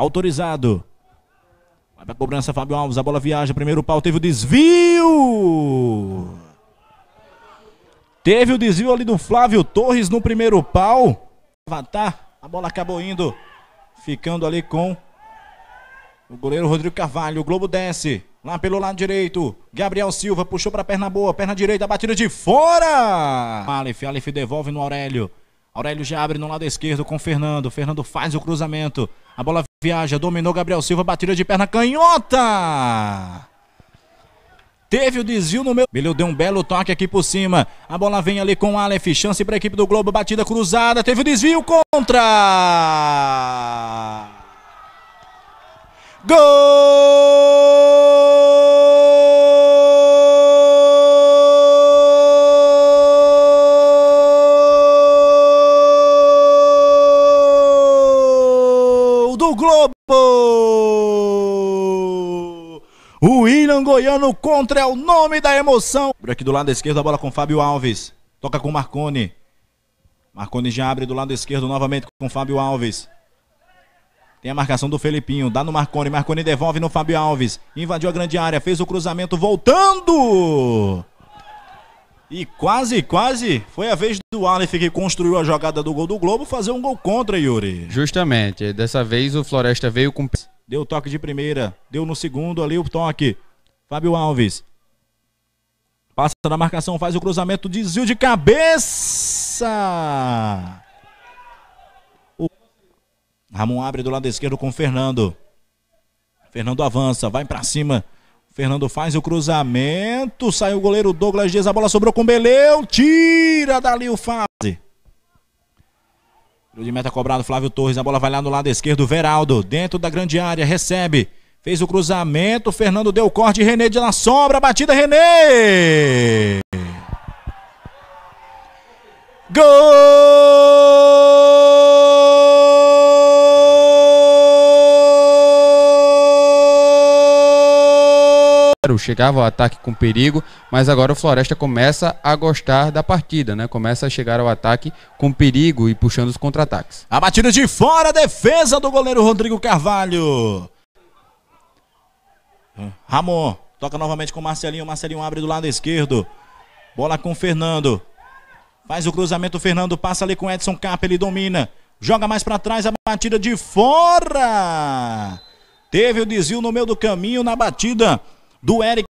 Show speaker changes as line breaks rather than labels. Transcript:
autorizado. Vai pra cobrança, Fábio Alves, a bola viaja, primeiro pau, teve o desvio. Teve o desvio ali do Flávio Torres no primeiro pau. Avatar, a bola acabou indo, ficando ali com o goleiro Rodrigo Carvalho. O Globo desce, lá pelo lado direito. Gabriel Silva puxou pra perna boa, perna direita, batida de fora. Aleph, Aleph devolve no Aurélio. Aurélio já abre no lado esquerdo com Fernando. Fernando faz o cruzamento. A bola Viaja, dominou Gabriel Silva, batida de perna canhota. Teve o desvio no meu, ele deu um belo toque aqui por cima. A bola vem ali com o Aleph. Chance para a equipe do Globo. Batida cruzada. Teve o desvio contra. Gol! Globo. O William Goiano contra é o nome da emoção. Por aqui do lado esquerdo a bola com Fábio Alves. Toca com Marcone. Marcone já abre do lado esquerdo novamente com Fábio Alves. Tem a marcação do Felipinho, dá no Marcone, Marcone devolve no Fábio Alves. Invadiu a grande área, fez o cruzamento voltando. E quase, quase foi a vez do Aleph que construiu a jogada do gol do Globo fazer um gol contra, Yuri. Justamente. Dessa vez o Floresta veio com. Deu toque de primeira, deu no segundo ali o toque. Fábio Alves. Passa na marcação, faz o cruzamento, desvio de cabeça. O Ramon abre do lado esquerdo com o Fernando. Fernando avança, vai para cima Fernando faz o cruzamento. Saiu o goleiro Douglas Dias. A bola sobrou com Beleu. Tira dali o Fase. de meta cobrado, Flávio Torres. A bola vai lá no lado esquerdo. Veraldo, dentro da grande área, recebe. Fez o cruzamento. Fernando deu o corte. René de na sobra. Batida, René. Gol! claro, chegava ao ataque com perigo, mas agora o Floresta começa a gostar da partida, né? Começa a chegar ao ataque com perigo e puxando os contra-ataques. A batida de fora, defesa do goleiro Rodrigo Carvalho. Ramon toca novamente com o Marcelinho. Marcelinho abre do lado esquerdo. Bola com o Fernando. Faz o cruzamento, o Fernando passa ali com o Edson Cap, ele domina. Joga mais para trás, a batida de fora. Teve o desvio no meio do caminho na batida do Eric